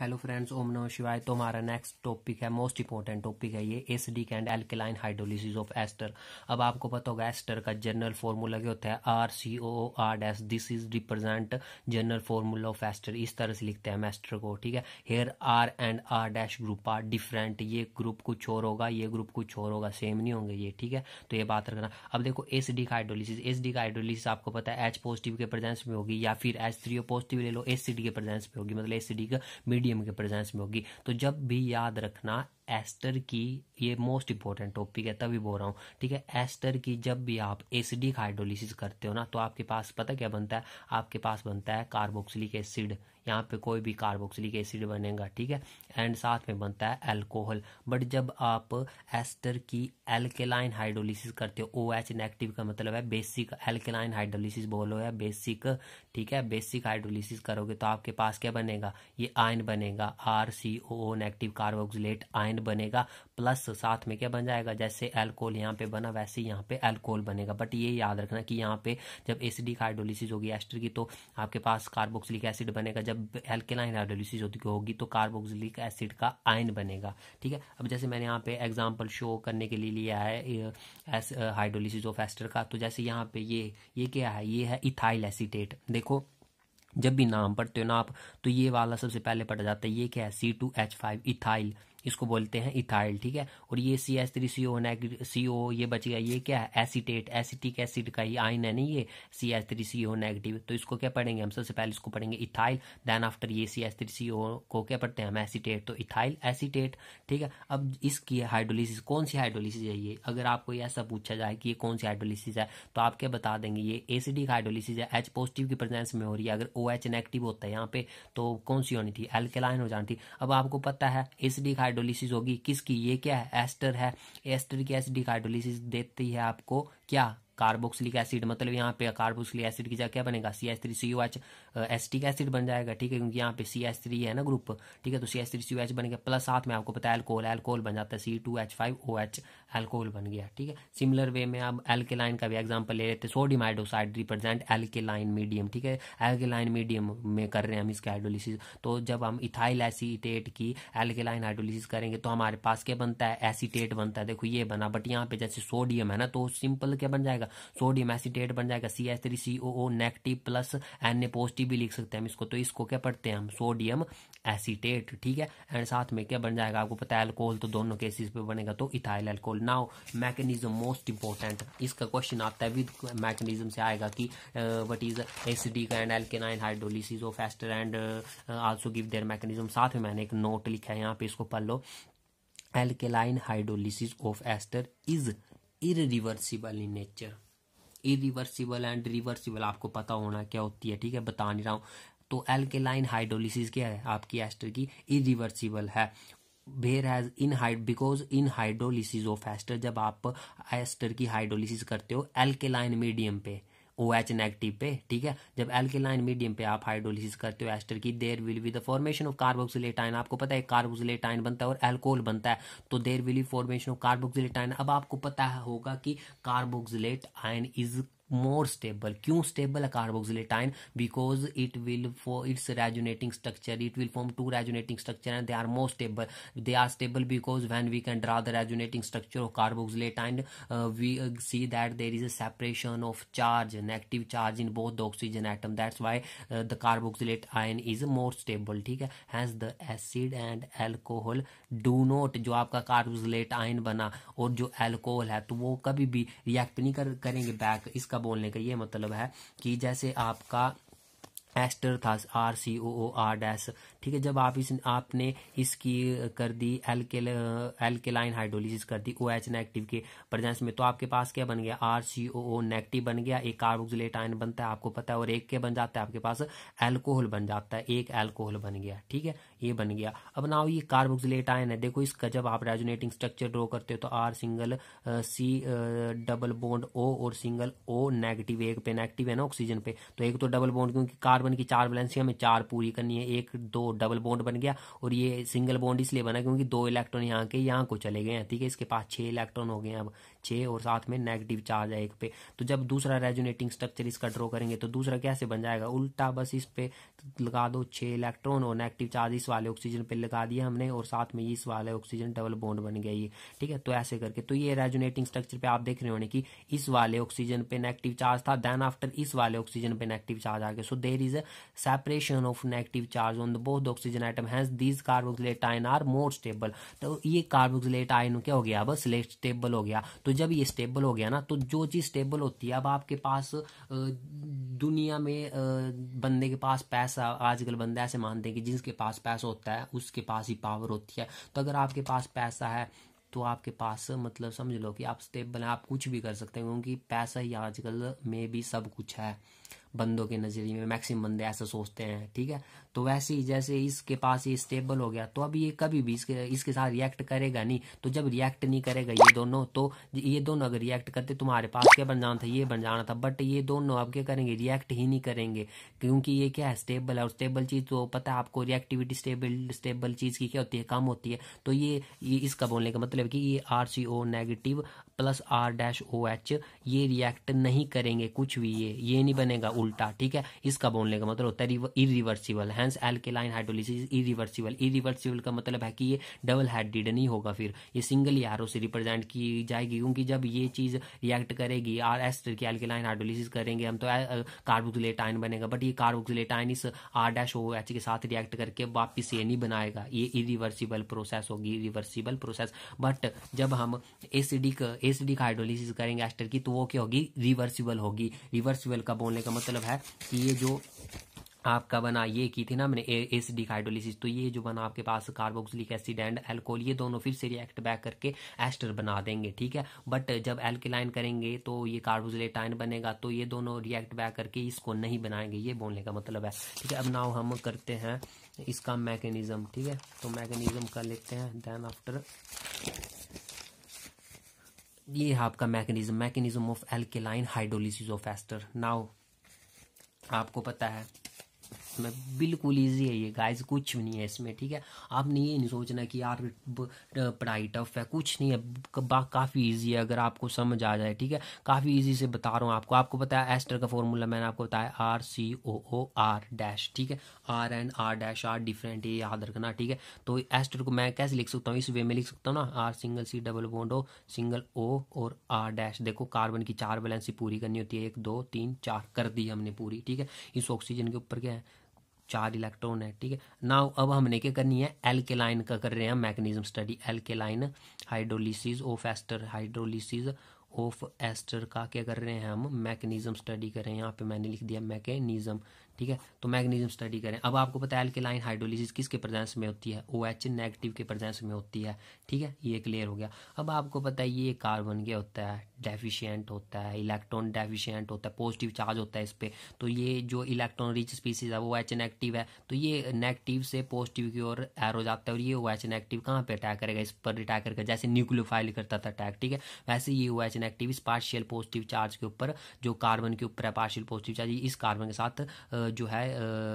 hello friends ओम नमः शिवाय तो हमारा नेक्स्ट टॉपिक है मोस्ट इंपॉर्टेंट टॉपिक है ये acidic and alkaline hydrolysis of ester अब आपको पता होगा एस्टर का जनरल फॉर्मूला क्या होता है R C O R dash this is represent general formula of ester इस तरह से लिखते हैं एस्टर को ठीक है here R and R dash group are different ये ग्रुप कुछ और होगा ये ग्रुप कुछ और होगा सेम नहीं होंगे ये ठीक है तो ये बात रखना अब देखो एसिडिक हाइड्रोलिसिस एसिडिक हाइड्रोलिसिस आपको पता है एच पॉजिटिव के प्रेजेंस में होगी या फिर एच थ्री पॉजिटिव ले लो एसिड के प्रेजेंस में होगी मतलब एसिडिक मीडियम मीडियम के प्रेजेंस में होगी तो जब भी याद रखना एस्टर की ये मोस्ट इंपॉर्टेंट टॉपिक है तभी बोल रहा हूँ ठीक है एस्टर की जब भी आप एसिडिक हाइड्रोलिसिस करते हो ना तो आपके पास पता क्या बनता है आपके पास बनता है कार्बोक्सिलिक एसिड यहाँ पे कोई भी कार्बोक्सिलिक एसिड बनेगा ठीक है एंड साथ में बनता है एल्कोहल बट जब आप एस्टर की एल्केलाइन हाइड्रोलिसिस करते हो ओ एच नेगेटिव का मतलब है बेसिक एल्केलाइन हाइड्रोलिसिस बोलो या बेसिक ठीक है बेसिक हाइड्रोलिसिस करोगे तो आपके पास क्या बनेगा ये आयन बनेगा R C O negative carboxylate ion बनेगा प्लस साथ में क्या बन जाएगा जैसे एल्कोल यहाँ पे बना वैसे यहाँ पे एल्कोहल बनेगा बट ये याद रखना कि यहाँ पे जब एसिडी हाइड्रोलिसिस होगी एस्टर की तो आपके पास कार्बोक्सिलिक एसिड बनेगा जब एल्केलाइन हाइड्रोलिसिस होगी तो कार्बोक्सिलिक एसिड का आयन बनेगा ठीक है अब जैसे मैंने यहाँ पे एग्जाम्पल शो करने के लिए लिया है हाइड्रोलिसिस ऑफ एस्टर का तो जैसे यहाँ पे ये ये क्या है ये है इथाइल एसिटेट देखो जब भी नाम पढ़ते हो ना आप तो ये वाला सबसे पहले पढ़ा जाता है ये क्या है C two H five ethyl इसको बोलते हैं इथाइल ठीक है और ये सी एस थ्री सी ओ सी ओ ये बच गया ये क्या है एसीटेट एसिटिक एसिड का ये आयन है नहीं ये C S three C O negative तो इसको क्या पढ़ेंगे हम सबसे पहले इसको पढ़ेंगे इथाइल देन आफ्टर ये सी एस थ्री सी ओ को क्या पढ़ते हैं हम एसीटेट तो इथाइल एसीटेट ठीक है अब इसकी हाइड्रोलिसिस कौन सी हाइड्रोलिसिस है ये अगर आपको ऐसा पूछा जाए कि ये कौन सी हाइड्रोलिसिस है तो आप क्या बता देंगे ये एसिडिक हाइड्रोलिसिस है एच पॉजिटिव की प्रेजेंस में हो रही है अगर ओ एच नेगेटिव होता है यहाँ पे तो कौन सी होनी थी एल्केलाइन हो जानी थी अब आपको पता है एसिडिक हाइड्रो कार्डोलिसिस होगी किसकी ये क्या है एस्टर है एस्टर की की कार्डोलिसिस देती है आपको क्या कार्बोक्सिलिक एसिड मतलब यहाँ पे कार्बोक्सिलिक एसिड की जगह क्या बनेगा C S three C U H acetic acid बन जाएगा ठीक है क्योंकि यहाँ पे सी एस थ्री है ना ग्रुप ठीक है तो C S three C U H बनेगा प्लस साथ में आपको पता है एल्कोहल एल्कोहल बन जाता है C two H five O H alcohol बन गया ठीक है सिमिलर वे में आप एल्केलाइन का भी एग्जाम्पल ले लेते थे sodium hydroxide represent alkaline medium ठीक है एल्केलाइन मीडियम में कर रहे हैं हम इसका हाइड्रोलिसिस तो जब हम इथाइल एसीटेट की एल्केलाइन हाइड्रोलिसिस करेंगे तो हमारे पास क्या बनता है एसीटेट बनता है देखो ये बना बट यहाँ पे जैसे सोडियम है ना तो सिंपल क्या बन जाएगा सोडियम एसीटेट बन जाएगा C S three C O O negative plus N A positive भी लिख सकते हैं हम इसको तो इसको क्या पढ़ते हैं हम सोडियम एसीटेट ठीक है एंड साथ में क्या बन जाएगा आपको पता है अल्कोहल तो दोनों केसेस पे बनेगा तो ethyl alcohol now mechanism most important इसका क्वेश्चन आता है विद मैकेनिज्म से आएगा कि वट इज एसिडिक एंड एल्केनाइन hydrolysis of ester and also give their mechanism साथ में मैंने एक नोट लिखा है यहाँ पे इसको पढ़ लो alkaline hydrolysis of ester is irreversible in nature irreversible and reversible आपको पता होना क्या होती है ठीक है बता नहीं रहा हूँ तो एल्केलाइन हाइड्रोलिसिस क्या है आपकी एस्टर की इरिवर्सिबल है भेर हैज इन हाइड because in hydrolysis of ester जब आप एस्टर की हाइड्रोलिसिस करते हो एल्केलाइन मीडियम पे ओ एच नेगेटिव पे ठीक है जब एल्केलाइन मीडियम पे आप हाइड्रोलिसिस करते हो एस्टर की there will be the formation of carboxylate ion आपको पता है कार्बोक्सिलेटाइन बनता है और एल्कोहल बनता है तो there will be formation of carboxylate ion अब आपको पता होगा कि carboxylate ion is more stable क्यों स्टेबल है carboxylate ion because it will for its resonating structure it will form two resonating structure and they are more stable they are stable because when we can draw the resonating structure of carboxylate ion we see that there is a separation of charge negative charge in both the oxygen atom that's why the carboxylate ion is more stable ठीक है hence the acid and alcohol do not जो आपका carboxylate ion बना और जो alcohol है तो वो कभी भी रिएक्ट नहीं कर, करेंगे बैक इसका बोलने का ये मतलब है कि जैसे आपका एस्टर था R C O O R dash ठीक है जब आप इस आपने इसकी कर दी एल के एल के लाइन हाइड्रोलिसिस कर दी ओ एच नेगेटिव के प्रेजेंस में तो आपके पास क्या बन गया are C O O negative बन गया एक कार्बोक्सिलेट आयन बनता है आपको पता है और एक क्या बन जाता है आपके पास एल्कोहल बन जाता है एक एल्कोहल बन गया ठीक है ये बन गया अब ना ये कार्बोक्सिलेट आयन है देखो इसका जब आप रेजोनेटिंग स्ट्रक्चर ड्रॉ करते हो तो R single C double bond O और सिंगल ओ नेगेटिव एक पे नेगेटिव है ना ऑक्सीजन पे तो एक तो डबल बॉन्ड क्योंकि कार्बन कार्बन की चार वैलेंसी हमें चार पूरी करनी है एक दो डबल बॉन्ड बन गया और ये सिंगल बॉन्ड इसलिए बना क्योंकि दो इलेक्ट्रॉन यहाँ के यहाँ को चले गए हैं ठीक है इसके पास छः इलेक्ट्रॉन हो गए अब छः और साथ में नेगेटिव चार्ज है एक पे तो जब दूसरा रेजुनेटिंग स्ट्रक्चर इसका ड्रॉ करेंगे तो दूसरा कैसे बन जाएगा उल्टा बस इस पे लगा दो छः इलेक्ट्रॉन और नेगेटिव चार्ज इस वाले ऑक्सीजन पे लगा दिया हमने और साथ में इस वाले ऑक्सीजन डबल बॉन्ड बन गया ये ठीक है तो ऐसे करके तो ये रेजुनेटिंग स्ट्रक्चर पे आप देख रहे होने की इस वाले ऑक्सीजन पे नेगेटिव चार्ज था देन आफ्टर इस वाले ऑक्सीजन पे नेगेटिव चार्ज आ गया so there is separation of negative charge on the both oxygen atom hence these carboxylate ion are more stable तो ये कार्बोक्सिलेट आयन क्या हो गया अब सिलेक्ट स्टेबल हो गया तो जब ये स्टेबल हो गया ना तो जो चीज स्टेबल होती है अब आपके पास दुनिया में बंदे के पास पैसा आजकल बंदे ऐसे मानते हैं कि जिसके पास पैसा होता है उसके पास ही पावर होती है तो अगर आपके पास पैसा है तो आपके पास मतलब समझ लो कि आप स्टेबल हैं आप कुछ भी कर सकते हैं क्योंकि पैसा ही आजकल में भी सब कुछ है बंदों के नज़रिए में मैक्सिमम बंदे ऐसा सोचते हैं ठीक है तो वैसे ही जैसे इसके पास ये स्टेबल हो गया तो अब ये कभी भी इसके इसके साथ रिएक्ट करेगा नहीं तो जब रिएक्ट नहीं करेगा ये दोनों तो ये दोनों अगर रिएक्ट करते तुम्हारे पास क्या बन जाना था ये बन जाना था बट ये दोनों अब क्या करेंगे रिएक्ट ही नहीं करेंगे क्योंकि ये क्या है स्टेबल है और स्टेबल चीज़ तो पता है आपको रिएक्टिविटी स्टेबल स्टेबल चीज़ की क्या होती है कम होती है तो ये, ये इसका बोलने का मतलब कि ये R C O negative plus R dash O H ये रिएक्ट नहीं करेंगे कुछ भी ये ये नहीं बनेगा उल्टा ठीक है इसका बोलने का मतलब होता है irreversible hence alkaline hydrolysis irreversible irreversible का मतलब है कि ये डबल हेडेड नहीं होगा फिर ये सिंगल यारों से रिप्रेजेंट की जाएगी क्योंकि जब ये चीज रिएक्ट करेगी आर एस्टर की एल्केलाइन हाइड्रोलिसिस करेंगे हम तो कार्बोक्सिलेट आयन बनेगा बट ये कार्बोक्सिलेट आयन इस आर डैश ओ एच के साथ रिएक्ट करके वापिस ये नहीं बनाएगा ये इरिवर्सिबल प्रोसेस होगी इरिवर्सिबल प्रोसेस बट जब हम एसिडिक एसिडिक हाइड्रोलिसिस करेंगे एस्टर की तो वो क्या होगी रिवर्सिबल होगी रिवर्सिबल का बोलने का मतलब मतलब है कि ये जो आपका बना ये की थी ना मैंने एसिडिक हाइड्रोलिसिस तो ये जो बना आपके पास कार्बोक्सिलिक एसिड एंड एल्कोल ये दोनों फिर से रिएक्ट बैक करके एस्टर बना देंगे ठीक है बट जब एल्किलाइन करेंगे तो ये कार्बोजिलेटाइन बनेगा तो ये दोनों रिएक्ट बैक करके इसको नहीं बनाएंगे ये बोलने का मतलब है ठीक है अब नाव हम करते हैं इसका मैकेनिज्म ठीक है तो मैकेनिज्म कर लेते हैं देन आफ्टर ये आपका mechanism mechanism of alkaline hydrolysis of ester now आपको पता है इसमें बिल्कुल ईजी है ये गाइज कुछ भी नहीं है इसमें ठीक है आपने ये नहीं सोचना कि यार पढ़ाई टफ है कुछ नहीं है काफ़ी ईजी है अगर आपको समझ आ जाए ठीक है काफ़ी ईजी से बता रहा हूँ आपको आपको बताया एस्टर का फॉर्मूला मैंने आपको बताया R C O O R dash ठीक है R and R dash R different ये याद रखना ठीक है तो एस्टर को मैं कैसे लिख सकता हूँ इस वे में लिख सकता हूँ ना R single C double bond O single O और आर डैश देखो कार्बन की चार बैलेंसी पूरी करनी होती है एक दो तीन चार कर दी हमने पूरी ठीक है इस ऑक्सीजन के ऊपर क्या है चार इलेक्ट्रॉन है ठीक है ना अब हमने क्या करनी है एल्केलाइन का कर रहे हैं मैकेनिज्म स्टडी लाइन hydrolysis of ester hydrolysis of ester का क्या कर रहे हैं हम मैकेनिज्म स्टडी कर रहे हैं यहाँ पे मैंने लिख दिया मैकेनिज्म ठीक है तो मैग्नीजियम स्टडी करें अब आपको पता है एल्केलाइन हाइड्रोलिसिस किसके प्रेजेंस में होती है ओ एच नेगेटिव के प्रेजेंस में होती है ठीक है ये क्लियर हो गया अब आपको पता है ये कार्बन के होता है डेफिशिएंट होता है इलेक्ट्रॉन डेफिशिएंट होता है पॉजिटिव चार्ज होता है इस पर तो ये जो इलेक्ट्रॉन रिच स्पीसीज है वो एच नेगेटिव है तो ये नेगेटिव से पॉजिटिव की ओर एर हो जाता है और ये ओ एच नेगेटिव कहाँ पर अटैक करेगा इस पर अटैक करेगा जैसे न्यूक्लियोफाइल करता था अटैक ठीक है वैसे ये ओ एच नेगेटिव इस पार्शियल पॉजिटिव चार्ज के ऊपर जो कार्बन के ऊपर है पार्शियल पॉजिटिव चार्ज इस कार्बन के साथ जो है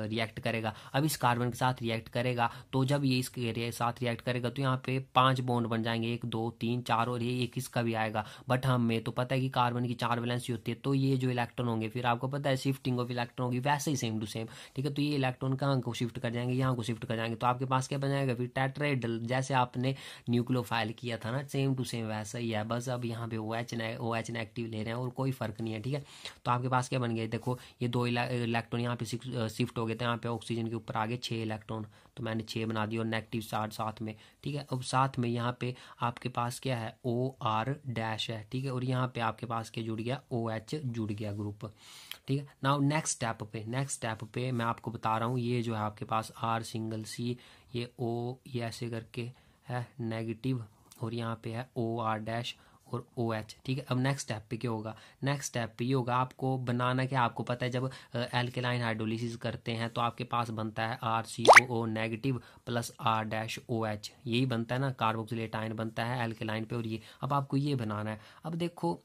रिएक्ट करेगा अब इस कार्बन के साथ रिएक्ट करेगा तो जब ये इसके साथ रिएक्ट करेगा तो यहाँ पे पांच बॉन्ड बन जाएंगे एक दो तीन चार और ये एक इसका भी आएगा बट हमें तो पता है कि कार्बन की चार वैलेंसी होती है तो ये जो इलेक्ट्रॉन होंगे फिर आपको पता है शिफ्टिंग ऑफ इलेक्ट्रॉन होगी वैसे ही सेम टू सेम ठीक है तो ये इलेक्ट्रॉन कहाँ को शिफ्ट कर जाएंगे यहाँ को शिफ्ट कर जाएंगे तो आपके पास क्या बन जाएगा फिर टेट्राइडल जैसे आपने न्यूक्लियोफाइल किया था ना सेम टू सेम वैसा ही है बस अब यहाँ पे O H O H active ले रहे हैं और कोई फर्क नहीं है ठीक है तो आपके पास क्या बन गया देखो ये दो इलेक्ट्रॉन यहाँ पे पे शिफ्ट हो गए थे यहाँ पे ऑक्सीजन के ऊपर आगे छः इलेक्ट्रॉन तो मैंने छः बना दिया और नेगेटिव चार्ज साथ में ठीक है अब साथ में यहाँ पे आपके पास क्या है ओ आर डैश है ठीक है और यहाँ पे आपके पास क्या जुड़ गया ओ एच जुड़ गया ग्रुप ठीक है नाउ नेक्स्ट स्टेप पे नेक्स्ट स्टेप पे मैं आपको बता रहा हूँ ये जो है आपके पास आर सिंगल सी ये ओ ये ऐसे करके है नेगेटिव और यहाँ पे है ओ आर डैश और ओ एच ठीक है अब नेक्स्ट स्टेप पे क्या होगा नेक्स्ट स्टेप पे ये होगा आपको बनाना क्या आपको पता है जब एल्केलाइन हाइड्रोलिसिस करते हैं तो आपके पास बनता है R C O O negative plus R dash O H यही बनता है ना कार्बोक्सिलेट आयन बनता है एल्केलाइन पे और ये अब आपको ये बनाना है अब देखो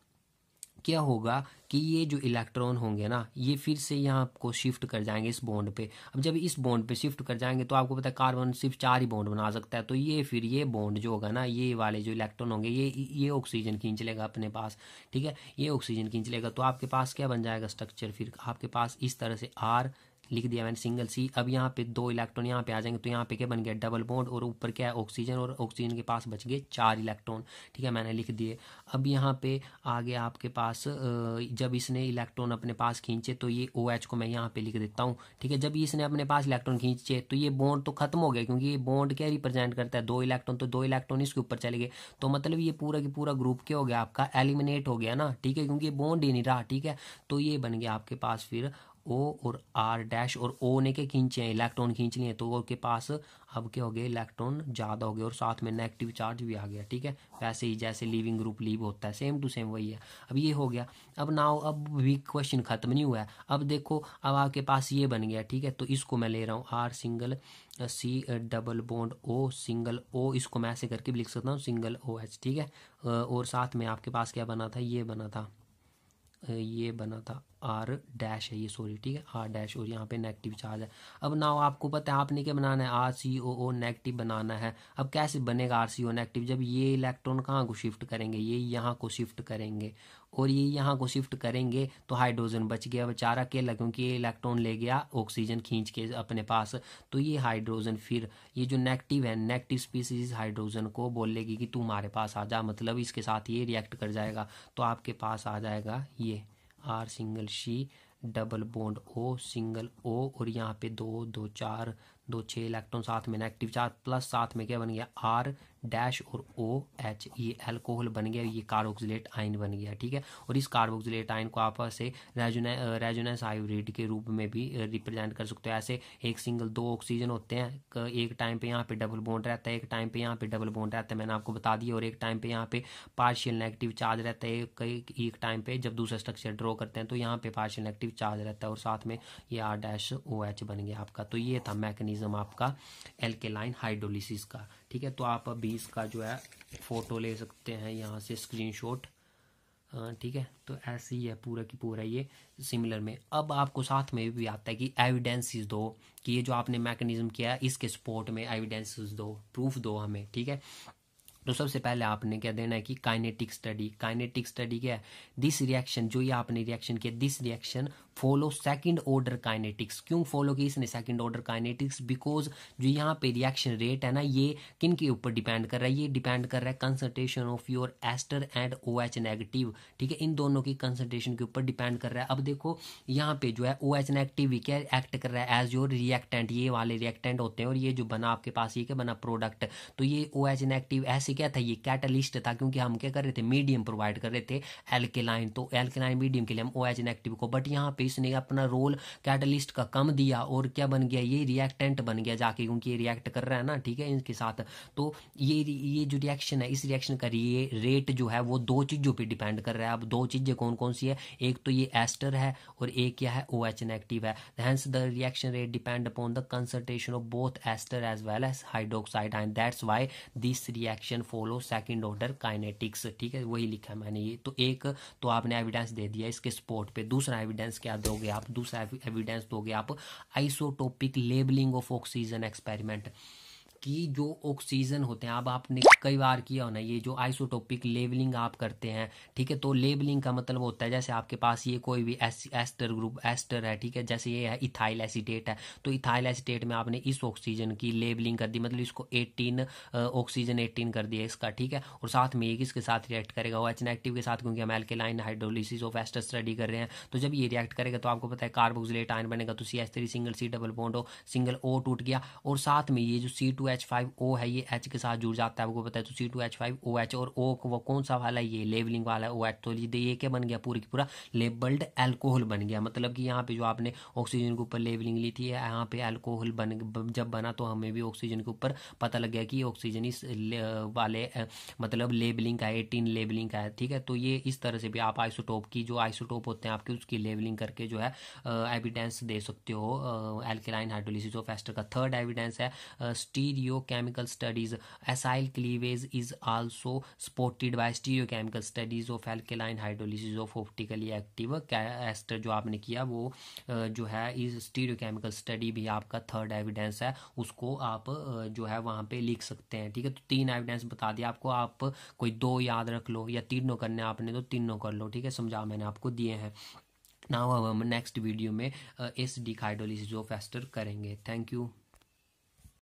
क्या होगा कि ये जो इलेक्ट्रॉन होंगे ना ये फिर से यहाँ आपको शिफ्ट कर जाएंगे इस बॉन्ड पे अब जब इस बॉन्ड पे शिफ्ट कर जाएंगे तो आपको पता है कार्बन सिर्फ चार ही बॉन्ड बना सकता है तो ये फिर ये बॉन्ड जो होगा ना ये वाले जो इलेक्ट्रॉन होंगे ये ये ऑक्सीजन खींच लेगा अपने पास ठीक है ये ऑक्सीजन खींच लेगा तो आपके पास क्या बन जाएगा स्ट्रक्चर फिर आपके पास इस तरह से आर लिख दिया मैंने सिंगल सी अब यहाँ पे दो इलेक्ट्रॉन यहाँ पे आ जाएंगे तो यहाँ पे क्या बन गया डबल बॉन्ड और ऊपर क्या है ऑक्सीजन और ऑक्सीजन के पास बच गए चार इलेक्ट्रॉन ठीक है मैंने लिख दिए अब यहाँ पे आ गया आपके पास जब इसने इलेक्ट्रॉन अपने पास खींचे तो ये ओ OH को मैं यहाँ पे लिख देता हूँ ठीक है जब इसने अपने पास इलेक्ट्रॉन खींचे तो ये बॉन्ड तो खत्म हो गया क्योंकि ये बॉन्ड क्या रिप्रेजेंट करता है दो इलेक्ट्रॉन तो दो इलेक्ट्रॉन इसके ऊपर चले गए तो मतलब ये पूरा के पूरा ग्रुप क्या हो गया आपका एलिमिनेट हो गया ना ठीक है क्योंकि ये बॉन्ड ही नहीं रहा ठीक है तो ये बन गया आपके पास फिर ओ और आर डैश और ओ ने क्या खींचे हैं इलेक्ट्रॉन खींच लिए तो उनके पास अब क्या हो गया इलेक्ट्रॉन ज़्यादा हो गए और साथ में नेगेटिव चार्ज भी आ गया ठीक है वैसे ही जैसे लीविंग ग्रुप लीव होता है सेम टू सेम वही है अब ये हो गया अब ना अब भी क्वेश्चन खत्म नहीं हुआ है अब देखो अब आपके पास ये बन गया ठीक है तो इसको मैं ले रहा हूँ R single C double bond O single O इसको मैं ऐसे करके भी लिख सकता हूँ सिंगल ओ एच ठीक है और साथ में आपके पास क्या बना था ये बना था ये बना था आर डैश है ये सॉरी ठीक है आर डैश और यहाँ पे नेगेटिव चार्ज है अब ना आपको पता है आपने क्या बनाना है R C O O negative बनाना है अब कैसे बनेगा आर सी ओ नेगेटिव जब ये इलेक्ट्रॉन कहाँ को शिफ्ट करेंगे ये यहाँ को शिफ्ट करेंगे और ये यहाँ को शिफ्ट करेंगे तो हाइड्रोजन बच गया बेचारा अकेला क्योंकि ये इलेक्ट्रॉन ले गया ऑक्सीजन खींच के अपने पास तो ये हाइड्रोजन फिर ये जो नेगेटिव है नेगेटिव स्पीसीज हाइड्रोजन को बोलेगी कि तू हमारे पास आ जा मतलब इसके साथ ये रिएक्ट कर जाएगा तो आपके पास आ जाएगा ये R single C double bond O single O और यहाँ पे दो दो चार दो छः इलेक्ट्रॉन साथ में नेगेटिव चार प्लस साथ में क्या बन गया आर डैश और ओ एच ये अल्कोहल बन गया ये कार्बोक्सिलेट आयन बन गया ठीक है और इस कार्बोक्सिलेट आयन को आप ऐसे रेजोनेंस हाइब्रिड के रूप में भी रिप्रेजेंट कर सकते हो ऐसे एक सिंगल दो ऑक्सीजन होते हैं एक टाइम पे यहाँ पे डबल बोन्ड रहता है एक टाइम पे यहाँ पे डबल बोन्ड रहता है मैंने आपको बता दिया और एक टाइम पे यहाँ पे पार्शियल नेगेटिव चार्ज रहता है एक टाइम पे जब दूसरा स्ट्रक्चर ड्रॉ करते हैं तो यहाँ पे पार्शियल नेगेटिव चार्ज रहता है और साथ में ये आर डैश ओ एच बन गया आपका तो ये था मैकेनिज्म आपका एल्केलाइन हाइड्रोलिसिस का ठीक है तो आप अभी इसका जो है फ़ोटो ले सकते हैं यहाँ से स्क्रीनशॉट ठीक है तो ऐसे ही है पूरा की पूरा ये सिमिलर में अब आपको साथ में भी आता है कि एविडेंसेस दो कि ये जो आपने मैकेनिज्म किया है इसके सपोर्ट में एविडेंसेस दो प्रूफ दो हमें ठीक है तो सबसे पहले आपने क्या देना है कि काइनेटिक स्टडी काइनेटिक स्टडी क्या है दिस रिएक्शन जो ये आपने रिएक्शन किया this reaction follow second order kinetics क्यों फॉलो की इसने सेकंड ऑर्डर काइनेटिक्स बिकॉज जो यहाँ पे रिएक्शन रेट है ना ये किन के ऊपर डिपेंड कर रहा है ये डिपेंड कर रहा है concentration of your ester and O H negative ठीक है इन दोनों की कंसनट्रेशन के ऊपर डिपेंड कर रहा है अब देखो यहाँ पे जो है ओ एच नेगेटिव ही क्या एक्ट कर रहा है एज योर रिएक्टेंट ये वाले रिएक्टेंट होते हैं और ये जो बना आपके पास ये क्या बना प्रोडक्ट तो ये ओ एच नेगेटिव ऐसे क्या था ये कैटलिस्ट था क्योंकि हम क्या कर रहे थे मीडियम प्रोवाइड कर रहे थे एल्केलाइन तो एल्केलाइन मीडियम के लिए हम ओ एच नेगेटिव को बट यहाँ पे बारिश ने अपना रोल कैटलिस्ट का कम दिया और क्या बन गया ये रिएक्टेंट बन गया जाके क्योंकि ये रिएक्ट कर रहा है ना ठीक है इनके साथ तो ये ये जो रिएक्शन है इस रिएक्शन का ये रेट जो है वो दो चीज़ों पर डिपेंड कर रहा है अब दो चीज़ें कौन कौन सी है एक तो ये एस्टर है और एक क्या है ओ एच नेगेटिव है hence the reaction rate depend upon the concentration of both ester as well as hydroxide and that's why this reaction follow second order kinetics ठीक है वही लिखा है मैंने ये तो एक तो आपने एविडेंस दे दिया इसके सपोर्ट पे दूसरा एविडेंस क्या दोगे आप दूसरा एविडेंस दोगे आप isotopic labelling of oxygen experiment कि जो ऑक्सीजन होते हैं अब आपने कई बार किया होना ये जो आइसोटोपिक लेबलिंग आप करते हैं ठीक है तो लेबलिंग का मतलब होता है जैसे आपके पास ये कोई भी एस, एस्टर ग्रुप एस्टर है ठीक है जैसे ये है इथाइल एसिडेट है तो इथाइल एसिडेट में आपने इस ऑक्सीजन की लेबलिंग कर दी मतलब इसको एटीन ऑक्सीजन एटीन कर दिया इसका ठीक है और साथ में ये किसके साथ रिएक्ट करेगा वो एच नेगेटिव के साथ क्योंकि हम alkaline hydrolysis of ester study कर रहे हैं तो जब ये रिएक्ट करेगा तो आपको पता है कार्बोक्सिलेट आयन बनेगा तो C S three single C double bond हो सिंगल ओ टूट गया और साथ में ये जो C two H five O है ये एच के साथ जुड़ जाता है आपको पता है तो C two H five O H और ओ वो कौन सा वाला है ये लेवलिंग वाला है ओ एच तो ये ये क्या बन गया पूरी की पूरा लेबल्ड एल्कोहल बन गया मतलब कि यहाँ पे जो आपने ऑक्सीजन के ऊपर लेवलिंग ली थी यहाँ पे एल्कोहल बन जब बना तो हमें भी ऑक्सीजन के ऊपर पता लग गया कि ऑक्सीजन इस वाले मतलब लेबलिंग का है एटीन लेबलिंग का है ठीक है तो ये इस तरह से भी आप आइसोटोप की जो आइसोटोप होते हैं आपके उसकी लेबलिंग करके जो है एविडेंस दे सकते हो एल्केलाइन हाइड्रोलिसिस ऑफ एस्टर का थर्ड एविडेंस है स्टीर stereochemical studies acyl cleavage is also supported by stereochemical studies of alkaline hydrolysis of optically active ester जो आपने किया वो जो है इस स्टीरियोकेमिकल स्टडी भी आपका थर्ड एविडेंस है उसको आप जो है वहां पे लिख सकते हैं ठीक है तो तीन एविडेंस बता दिया आपको आप कोई दो याद रख लो या तीनों करने आपने तो तीनों कर लो ठीक है समझा मैंने आपको दिए हैं नाउ अब हम नेक्स्ट वीडियो में S D hydrolysis of ester करेंगे थैंक यू